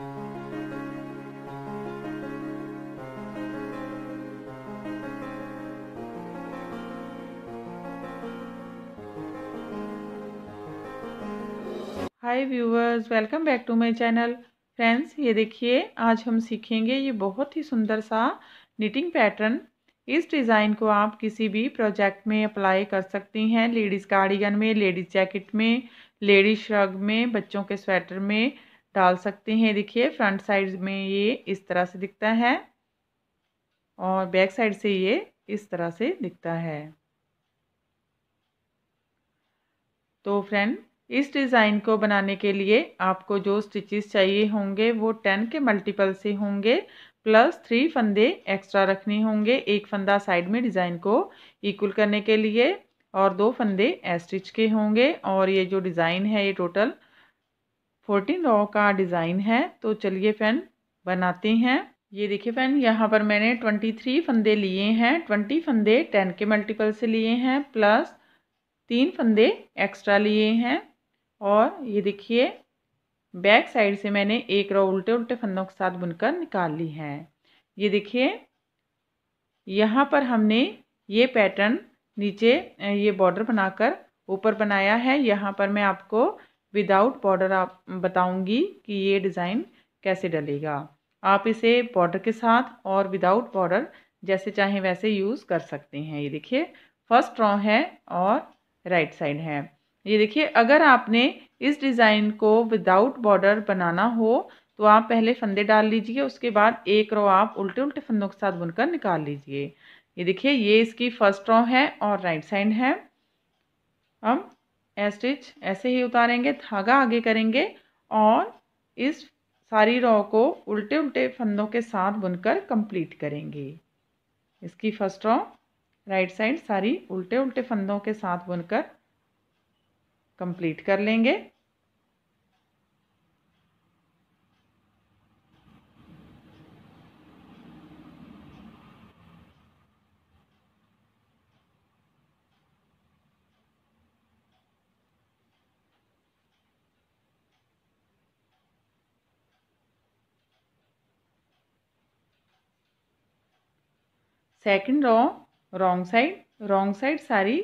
hi viewers welcome back to my channel friends ये देखिए आज हम सीखेंगे ये बहुत ही सुंदर सा निटिंग पैटर्न इस डिज़ाइन को आप किसी भी प्रोजेक्ट में अप्लाई कर सकती हैं लेडीज़ कार्डिगन में लेडीज़ जैकेट में लेडीज़ श्रग में बच्चों के स्वेटर में डाल सकते हैं देखिए फ्रंट साइड में ये इस तरह से दिखता है और बैक साइड से ये इस तरह से दिखता है तो फ्रेंड इस डिज़ाइन को बनाने के लिए आपको जो स्टिचेस चाहिए होंगे वो टेन के मल्टीपल से होंगे प्लस थ्री फंदे एक्स्ट्रा रखने होंगे एक फंदा साइड में डिज़ाइन को इक्वल करने के लिए और दो फंदे एस्टिच के होंगे और ये जो डिज़ाइन है ये टोटल फोर्टीन रॉ का डिज़ाइन है तो चलिए फैन बनाते हैं ये देखिए फैन यहाँ पर मैंने ट्वेंटी थ्री फंदे लिए हैं ट्वेंटी फंदे टेन के मल्टीपल से लिए हैं प्लस तीन फंदे एक्स्ट्रा लिए हैं और ये देखिए बैक साइड से मैंने एक रो उल्टे उल्टे फंदों के साथ बुनकर निकाल ली है ये देखिए यहाँ पर हमने ये पैटर्न नीचे ये बॉर्डर बनाकर ऊपर बनाया है यहाँ पर मैं आपको विदाउट बॉर्डर आप बताऊंगी कि ये डिज़ाइन कैसे डलेगा आप इसे बॉर्डर के साथ और विदाउट बॉर्डर जैसे चाहें वैसे यूज़ कर सकते हैं ये देखिए फर्स्ट रॉ है और राइट right साइड है ये देखिए अगर आपने इस डिज़ाइन को विदाउट बॉर्डर बनाना हो तो आप पहले फंदे डाल लीजिए उसके बाद एक रो आप उल्टे उल्टे फंदों के साथ बुनकर निकाल लीजिए ये देखिए ये इसकी फर्स्ट रॉ है और राइट साइड है अब ए स्टिच ऐसे ही उतारेंगे धागा आगे करेंगे और इस सारी रॉ को उल्टे उल्टे फंदों के साथ बुनकर कंप्लीट करेंगे इसकी फर्स्ट रॉ राइट साइड सारी उल्टे उल्टे फंदों के साथ बुनकर कंप्लीट कर लेंगे second row wrong side wrong side सारी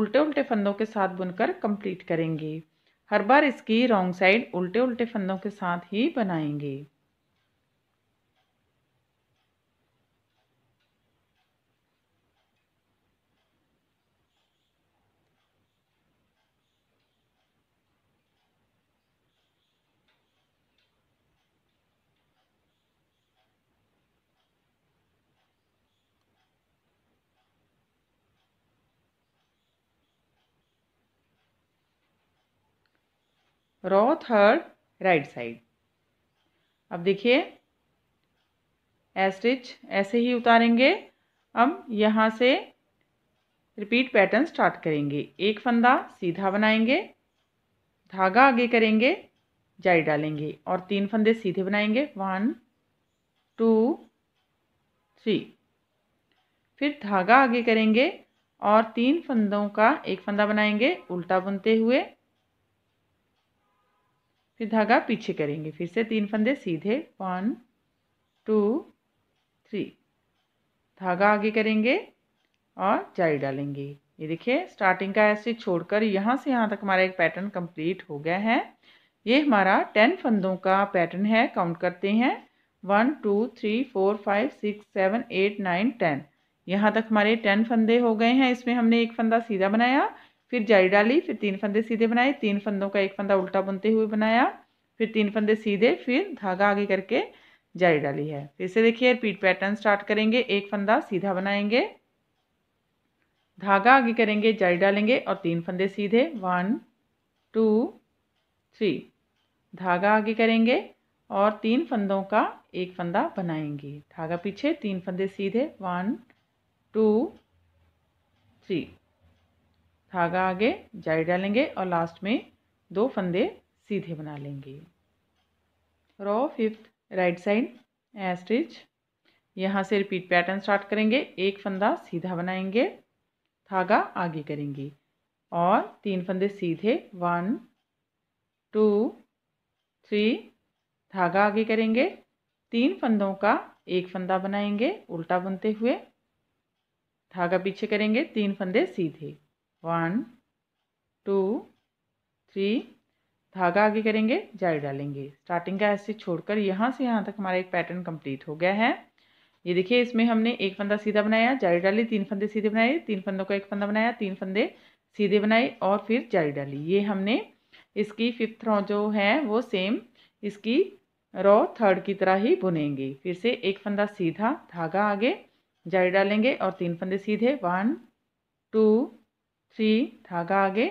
उल्टे उल्टे फंदों के साथ बुनकर कंप्लीट करेंगे हर बार इसकी रॉन्ग साइड उल्टे उल्टे फंदों के साथ ही बनाएंगे रॉ थर्ड राइट साइड अब देखिए एस्टिच ऐसे ही उतारेंगे अब यहाँ से रिपीट पैटर्न स्टार्ट करेंगे एक फंदा सीधा बनाएंगे धागा आगे करेंगे जाई डालेंगे और तीन फंदे सीधे बनाएंगे वन टू थ्री फिर धागा आगे करेंगे और तीन फंदों का एक फंदा बनाएंगे उल्टा बुनते हुए फिर धागा पीछे करेंगे फिर से तीन फंदे सीधे वन टू थ्री धागा आगे करेंगे और जाली डालेंगे ये देखिए स्टार्टिंग का ऐसे छोड़कर यहाँ से यहाँ तक हमारा एक पैटर्न कंप्लीट हो गया है ये हमारा टेन फंदों का पैटर्न है काउंट करते हैं one two three four five six seven eight nine ten यहाँ तक हमारे टेन फंदे हो गए हैं इसमें हमने एक फंदा सीधा बनाया फिर जाली डाली फिर तीन फंदे सीधे बनाए तीन फंदों का एक फंदा उल्टा बुनते हुए बनाया फिर तीन फंदे सीधे फिर धागा आगे करके जाली डाली है फिर तो से देखिए रिपीट पैटर्न स्टार्ट करेंगे एक फंदा सीधा बनाएंगे धागा आगे करेंगे जाली डालेंगे और तीन फंदे सीधे वन टू थ्री धागा आगे करेंगे और तीन फंदों का एक फंदा बनाएंगे धागा पीछे तीन फंदे सीधे वन टू थ्री धागा आगे जाई डालेंगे और लास्ट में दो फंदे सीधे बना लेंगे row fifth right side a stitch यहाँ से रिपीट पैटर्न स्टार्ट करेंगे एक फंदा सीधा बनाएंगे धागा आगे करेंगे और तीन फंदे सीधे वन टू थ्री धागा आगे करेंगे तीन फंदों का एक फंदा बनाएंगे उल्टा बुनते हुए धागा पीछे करेंगे तीन फंदे सीधे वन टू थ्री धागा आगे करेंगे जाल डालेंगे स्टार्टिंग का ऐसे छोड़कर यहाँ से यहाँ तक हमारा एक पैटर्न कंप्लीट हो गया है ये देखिए इसमें हमने एक फंदा सीधा बनाया जाली डाली तीन फंदे सीधे बनाए तीन फंदों का एक फंदा बनाया तीन फंदे सीधे बनाए और फिर जाली डाली ये हमने इसकी फिफ्थ रॉ जो है वो सेम इसकी रॉ थर्ड की तरह ही बुनेंगे फिर से एक फंदा सीधा धागा आगे जाली डालेंगे और तीन फंदे सीधे वन टू थ्री धागा आगे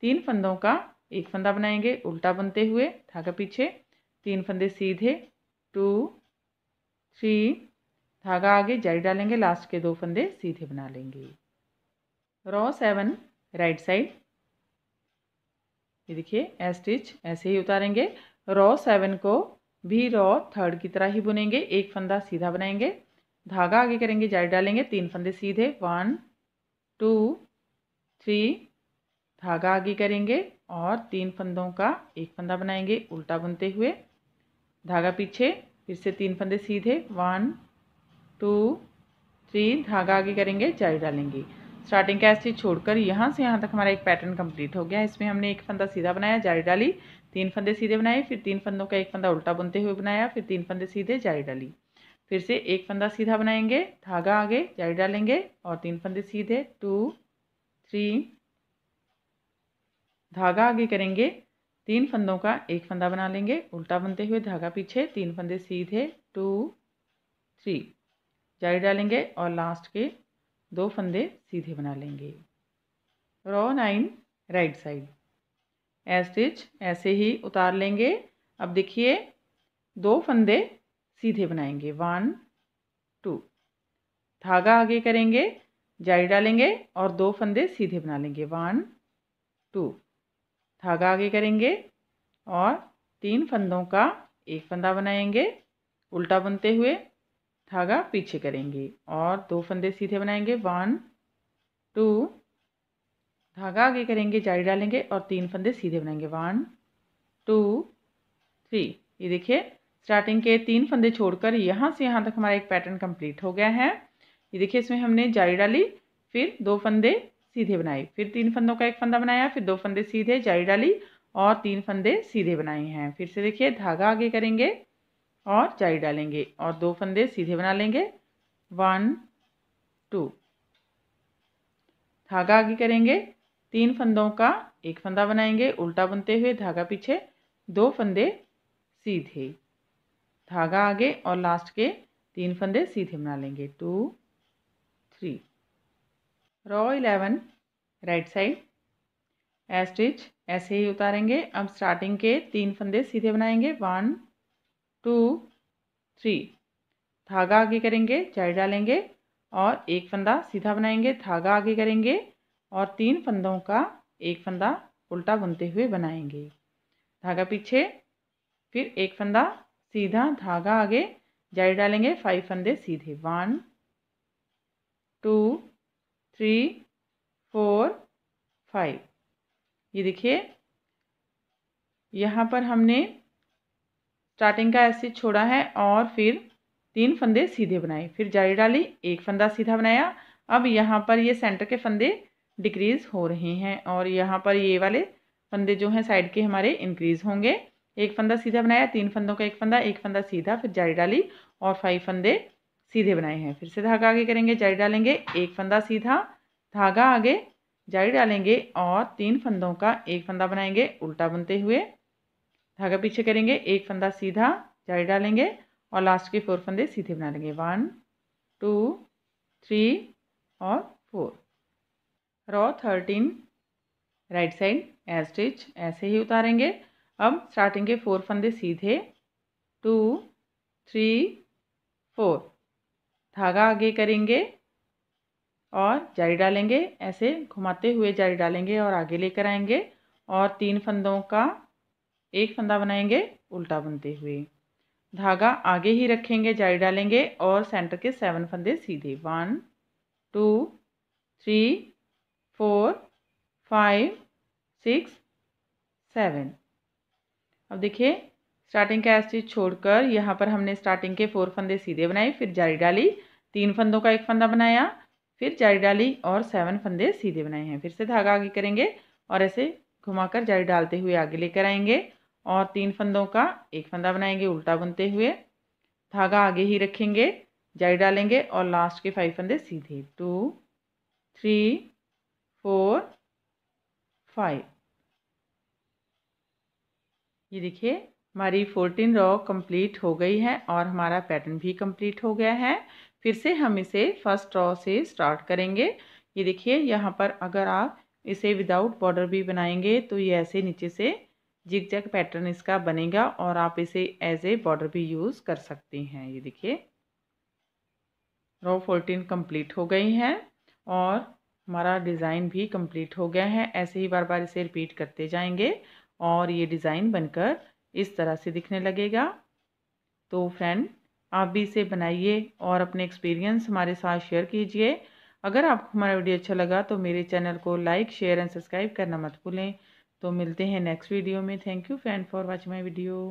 तीन फंदों का एक फंदा बनाएंगे उल्टा बनते हुए धागा पीछे तीन फंदे सीधे टू थ्री धागा आगे जारी डालेंगे लास्ट के दो फंदे सीधे बना लेंगे रॉ सेवन राइट साइड ये देखिए ए स्टिच ऐसे ही उतारेंगे रॉ सेवन को भी रॉ थर्ड की तरह ही बुनेंगे एक फंदा सीधा बनाएंगे धागा आगे करेंगे जारी डालेंगे तीन फंदे सीधे वन टू थ्री धागा आगे करेंगे और तीन फंदों का एक फंदा बनाएंगे उल्टा बुनते हुए धागा पीछे फिर से तीन फंदे सीधे वन टू थ्री धागा आगे करेंगे जारी डालेंगे स्टार्टिंग का ऐसे छोड़कर यहाँ से यहाँ तक हमारा एक पैटर्न कंप्लीट हो गया इसमें हमने एक फंदा सीधा बनाया जारी डाली तीन फंदे सीधे बनाए फिर तीन फंदों का एक फंदा उल्टा बुनते हुए बनाया फिर तीन फंदे सीधे जारी डाली फिर से एक फंदा सीधा बनाएंगे धागा आगे जारी डालेंगे और तीन फंदे सीधे टू थ्री धागा आगे करेंगे तीन फंदों का एक फंदा बना लेंगे उल्टा बनते हुए धागा पीछे तीन फंदे सीधे टू थ्री जारी डालेंगे और लास्ट के दो फंदे सीधे बना लेंगे row nine right side a stitch ऐसे ही उतार लेंगे अब देखिए दो फंदे सीधे बनाएंगे वन टू धागा आगे करेंगे जारी डालेंगे और दो फंदे सीधे बना लेंगे वन टू धागा आगे करेंगे और तीन फंदों का एक फंदा बनाएंगे उल्टा बुनते हुए धागा पीछे करेंगे और दो फंदे सीधे बनाएंगे वन टू धागा आगे करेंगे जारी डालेंगे और तीन फंदे सीधे बनाएंगे वन टू थ्री ये देखिए स्टार्टिंग के तीन फंदे छोड़कर यहाँ से यहाँ तक हमारा एक पैटर्न कंप्लीट हो गया है ये देखिए इसमें हमने जाली डाली फिर दो फंदे सीधे बनाए फिर तीन फंदों का एक फंदा बनाया फिर दो फंदे सीधे जाली डाली और तीन फंदे सीधे बनाए हैं फिर से देखिए धागा आगे करेंगे और जाली डालेंगे और दो फंदे सीधे बना लेंगे वन टू धागा आगे करेंगे तीन फंदों का एक फंदा बनाएंगे उल्टा बनते हुए धागा पीछे दो फंदे सीधे धागा आगे और लास्ट के तीन फंदे सीधे बना लेंगे two three row eleven right side a stitch ऐसे ही उतारेंगे अब स्टार्टिंग के तीन फंदे सीधे बनाएंगे वन टू थ्री धागा आगे करेंगे जाई डालेंगे और एक फंदा सीधा बनाएंगे धागा आगे करेंगे और तीन फंदों का एक फंदा उल्टा बुनते हुए बनाएंगे धागा पीछे फिर एक फंदा सीधा धागा आगे जाई डालेंगे फाइव फंदे सीधे one two three four five ये देखिए यहाँ पर हमने स्टार्टिंग का ऐसे छोड़ा है और फिर तीन फंदे सीधे बनाए फिर जाली डाली एक फंदा सीधा बनाया अब यहाँ पर ये सेंटर के फंदे डिक्रीज़ हो रहे हैं और यहाँ पर ये वाले फंदे जो हैं साइड के हमारे इंक्रीज़ होंगे एक फंदा सीधा बनाया तीन फंदों का एक फंदा एक फंदा सीधा फिर जाली डाली और फाइव फंदे सीधे बनाए हैं फिर से धागा आगे करेंगे जारी डालेंगे एक फंदा सीधा धागा आगे जारी डालेंगे और तीन फंदों का एक फंदा बनाएंगे उल्टा बुनते हुए धागा पीछे करेंगे एक फंदा सीधा जारी डालेंगे और लास्ट के फोर फंदे सीधे बना लेंगे वन टू थ्री और four row thirteen right side edge stitch ऐसे ही उतारेंगे अब स्टार्टिंग के फोर फंदे सीधे टू थ्री फोर धागा आगे करेंगे और जारी डालेंगे ऐसे घुमाते हुए जारी डालेंगे और आगे लेकर आएंगे और तीन फंदों का एक फंदा बनाएंगे उल्टा बनते हुए धागा आगे ही रखेंगे जारी डालेंगे और सेंटर के सेवन फंदे सीधे one two three four five six seven अब देखिए स्टार्टिंग का स्टिच छोड़कर यहाँ पर हमने स्टार्टिंग के फोर फंदे सीधे बनाए फिर जारी डाली तीन फंदों का एक फंदा बनाया फिर जारी डाली और सेवन फंदे सीधे बनाए हैं फिर से धागा आगे करेंगे और ऐसे घुमाकर जारी डालते हुए आगे लेकर आएंगे और तीन फंदों का एक फंदा बनाएंगे उल्टा बुनते हुए धागा आगे ही रखेंगे जारी डालेंगे और लास्ट के फाइव फंदे सीधे टू थ्री फोर फाइव ये देखिए हमारी फोर्टीन रॉ कंप्लीट हो गई है और हमारा पैटर्न भी कंप्लीट हो गया है फिर से हम इसे फर्स्ट रॉ से स्टार्ट करेंगे ये देखिए यहाँ पर अगर आप इसे विदाउट बॉर्डर भी बनाएंगे तो ये ऐसे नीचे से जिग जैग पैटर्न इसका बनेगा और आप इसे एज ए बॉर्डर भी यूज़ कर सकती हैं ये देखिए रॉ फोर्टीन कंप्लीट हो गई है और हमारा डिज़ाइन भी कंप्लीट हो गया है ऐसे ही बार बार इसे रिपीट करते जाएंगे और ये डिज़ाइन बनकर इस तरह से दिखने लगेगा तो फ्रेंड आप भी इसे बनाइए और अपने एक्सपीरियंस हमारे साथ शेयर कीजिए अगर आपको हमारा वीडियो अच्छा लगा तो मेरे चैनल को लाइक शेयर एंड सब्सक्राइब करना मत भूलें तो मिलते हैं नेक्स्ट वीडियो में thank you friend for watch my video